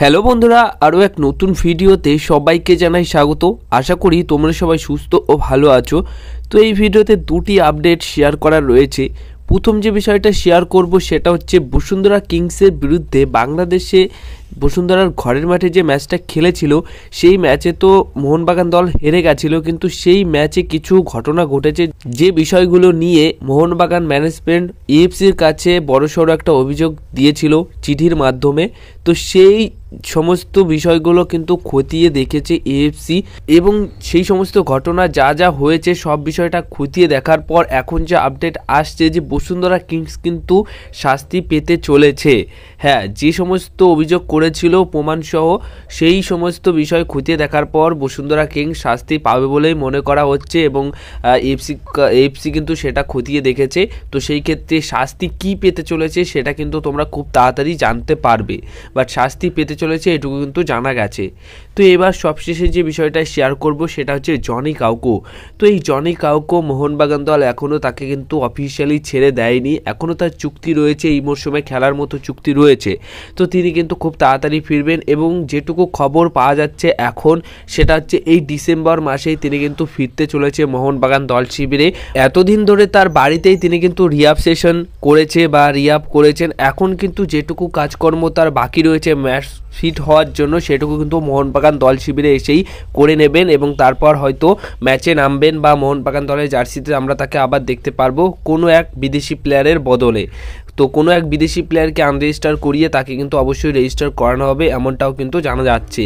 hello বন্ধুরা আরও এক নতুন ভিডিওতে সবাইকে জানাই স্বাগত আশা করি তোমরা সবাই সুস্থ ও ভালো আছো তো এই ভিডিওতে দুটি আপডেট শেয়ার করা রয়েছে প্রথম যে বিষয়টা শেয়ার করব সেটা হচ্ছে বসুন্ধরা কিংসের বিরুদ্ধে বাংলাদেশে বসুন্ধরার ঘরের মাঠে যে ম্যাচটা খেলেছিল সেই ম্যাচে তো মোহনবাগান দল হেরে গেছিল কিন্তু সেই ম্যাচে কিছু ঘটনা ঘটেছে যে বিষয়গুলো নিয়ে মোহনবাগান ম্যানেজমেন্ট ইএফসির কাছে বড়সড় একটা অভিযোগ দিয়েছিল চিঠির মাধ্যমে তো সেই সমস্ত বিষয়গুলো কিন্তু খতিয়ে দেখেছে এএফসি এবং সেই সমস্ত ঘটনা যা যা হয়েছে সব বিষয়টা খতিয়ে দেখার পর এখন যে আপডেট আসছে যে বসুন্ধরা কিংস কিন্তু শাস্তি পেতে চলেছে হ্যাঁ যে সমস্ত অভিযোগ করেছিল প্রমাণসহ সেই সমস্ত বিষয় খতিয়ে দেখার পর বসুন্ধরা কিংস শাস্তি পাবে বলেই মনে করা হচ্ছে এবং এফসি এফসি কিন্তু সেটা খতিয়ে দেখেছে তো সেই ক্ষেত্রে শাস্তি কি পেতে চলেছে সেটা কিন্তু তোমরা খুব তাড়াতাড়ি জানতে পারবে বাট শাস্তি পেতে চলেছে এটুকু কিন্তু জানা গেছে তো এবার সবশেষে যে বিষয়টা শেয়ার করব সেটা হচ্ছে জনি কাউকো তো এই জনি কাউকো মোহনবাগান দল এখনও তাকে কিন্তু অফিসিয়ালি ছেড়ে দেয়নি এখনও তার চুক্তি রয়েছে এই মরশুমে খেলার মতো চুক্তি রয়েছে তো তিনি কিন্তু খুব তাড়াতাড়ি ফিরবেন এবং যেটুকু খবর পাওয়া যাচ্ছে এখন সেটা হচ্ছে এই ডিসেম্বর মাসেই তিনি কিন্তু ফিরতে চলেছে মোহনবাগান দল শিবিরে এতদিন ধরে তার বাড়িতেই তিনি কিন্তু রিয়াব সেশন করেছে বা রিয়াব করেছেন এখন কিন্তু যেটুকু কাজকর্ম তার বাকি রয়েছে ম্যাচ ফিট হওয়ার জন্য সেটুকু কিন্তু মোহনবাগান দল শিবিরে এসেই করে নেবেন এবং তারপর হয়তো ম্যাচে নামবেন বা মোহনবাগান দলের জার্সিতে আমরা তাকে আবার দেখতে পারবো কোনো এক বিদেশি প্লেয়ারের বদলে তো কোনো এক বিদেশি প্লেয়ারকে আনরেজিস্টার করিয়ে তাকে কিন্তু অবশ্যই রেজিস্টার করানো হবে এমনটাও কিন্তু জানা যাচ্ছে